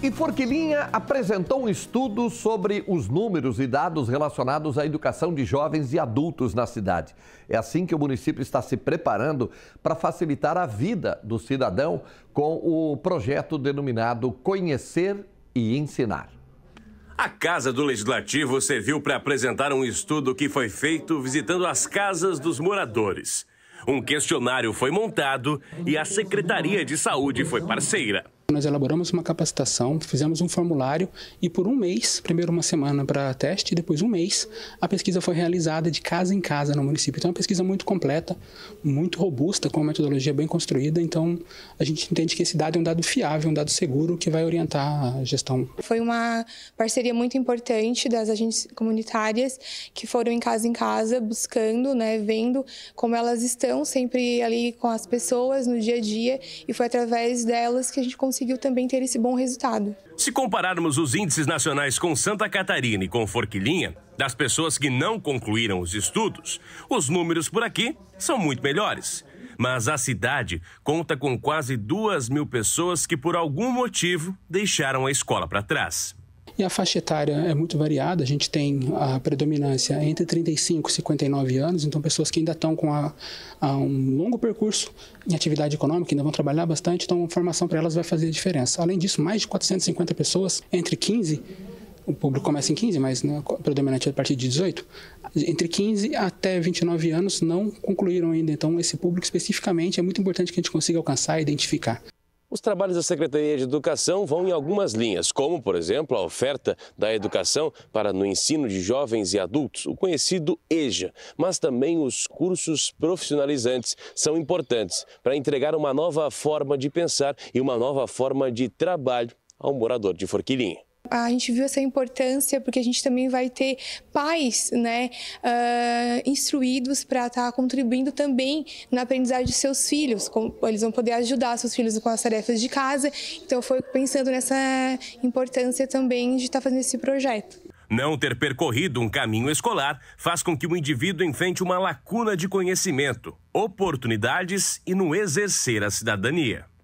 E Forquilinha apresentou um estudo sobre os números e dados relacionados à educação de jovens e adultos na cidade. É assim que o município está se preparando para facilitar a vida do cidadão com o projeto denominado Conhecer e Ensinar. A Casa do Legislativo serviu para apresentar um estudo que foi feito visitando as casas dos moradores. Um questionário foi montado e a Secretaria de Saúde foi parceira. Nós elaboramos uma capacitação, fizemos um formulário e por um mês, primeiro uma semana para teste, depois um mês, a pesquisa foi realizada de casa em casa no município. Então, é uma pesquisa muito completa, muito robusta, com uma metodologia bem construída. Então, a gente entende que esse dado é um dado fiável, um dado seguro que vai orientar a gestão. Foi uma parceria muito importante das agentes comunitárias que foram em casa em casa buscando, né, vendo como elas estão sempre ali com as pessoas no dia a dia e foi através delas que a gente conseguiu conseguiu também ter esse bom resultado. Se compararmos os índices nacionais com Santa Catarina e com Forquilinha, das pessoas que não concluíram os estudos, os números por aqui são muito melhores. Mas a cidade conta com quase duas mil pessoas que, por algum motivo, deixaram a escola para trás. E a faixa etária é muito variada, a gente tem a predominância entre 35 e 59 anos, então pessoas que ainda estão com a, a um longo percurso em atividade econômica, ainda vão trabalhar bastante, então a formação para elas vai fazer a diferença. Além disso, mais de 450 pessoas entre 15 o público começa em 15, mas né, predominante é a partir de 18, entre 15 até 29 anos não concluíram ainda. Então, esse público especificamente é muito importante que a gente consiga alcançar e identificar. Os trabalhos da Secretaria de Educação vão em algumas linhas, como, por exemplo, a oferta da educação para no ensino de jovens e adultos, o conhecido EJA, mas também os cursos profissionalizantes são importantes para entregar uma nova forma de pensar e uma nova forma de trabalho ao morador de Forquilinha a gente viu essa importância porque a gente também vai ter pais, né, uh, instruídos para estar tá contribuindo também na aprendizagem de seus filhos, como eles vão poder ajudar seus filhos com as tarefas de casa. Então, foi pensando nessa importância também de estar tá fazendo esse projeto. Não ter percorrido um caminho escolar faz com que o indivíduo enfrente uma lacuna de conhecimento, oportunidades e no exercer a cidadania.